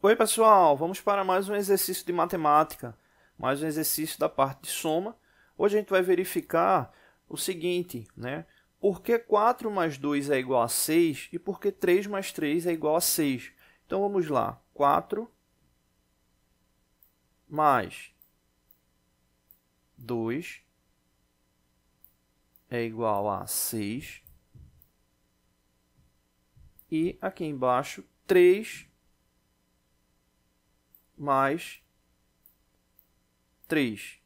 Oi, pessoal, vamos para mais um exercício de matemática, mais um exercício da parte de soma. Hoje a gente vai verificar o seguinte, né? Por que 4 mais 2 é igual a 6 e por que 3 mais 3 é igual a 6? Então vamos lá, 4 mais 2 é igual a 6 e aqui embaixo 3 mais 3.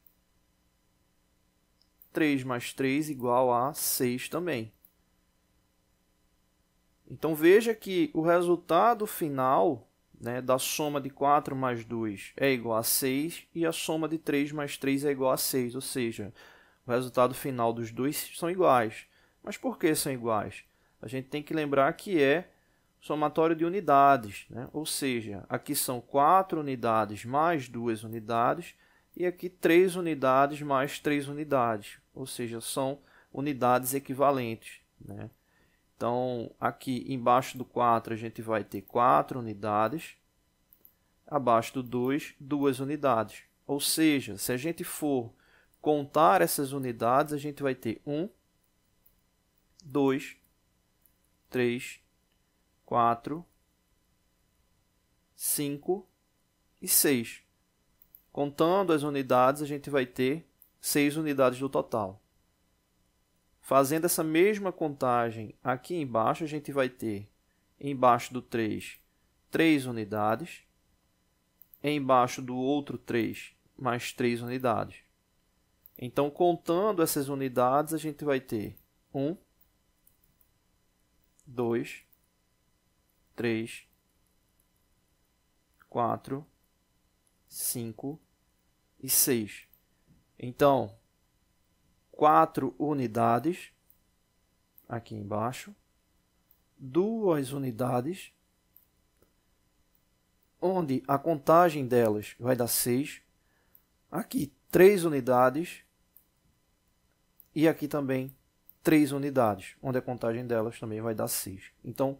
3 mais 3 igual a 6 também. Então veja que o resultado final né, da soma de 4 mais 2 é igual a 6 e a soma de 3 mais 3 é igual a 6, ou seja, o resultado final dos dois são iguais. Mas por que são iguais? A gente tem que lembrar que é somatório de unidades, né? ou seja, aqui são 4 unidades mais 2 unidades e aqui 3 unidades mais 3 unidades, ou seja, são unidades equivalentes. Né? Então, aqui embaixo do 4 a gente vai ter 4 unidades, abaixo do 2, 2 unidades. Ou seja, se a gente for contar essas unidades, a gente vai ter 1, 2, 3, quatro, cinco e seis. Contando as unidades, a gente vai ter seis unidades do total. Fazendo essa mesma contagem aqui embaixo, a gente vai ter embaixo do 3, 3 unidades, embaixo do outro 3, mais 3 unidades. Então, contando essas unidades, a gente vai ter 1, 2, três, quatro, cinco e seis. Então, quatro unidades aqui embaixo, duas unidades, onde a contagem delas vai dar seis. Aqui, três unidades e aqui também três unidades, onde a contagem delas também vai dar seis. Então,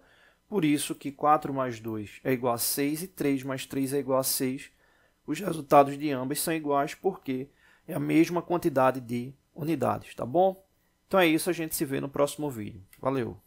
por isso que 4 mais 2 é igual a 6 e 3 mais 3 é igual a 6. Os resultados de ambas são iguais porque é a mesma quantidade de unidades, tá bom? Então é isso, a gente se vê no próximo vídeo. Valeu!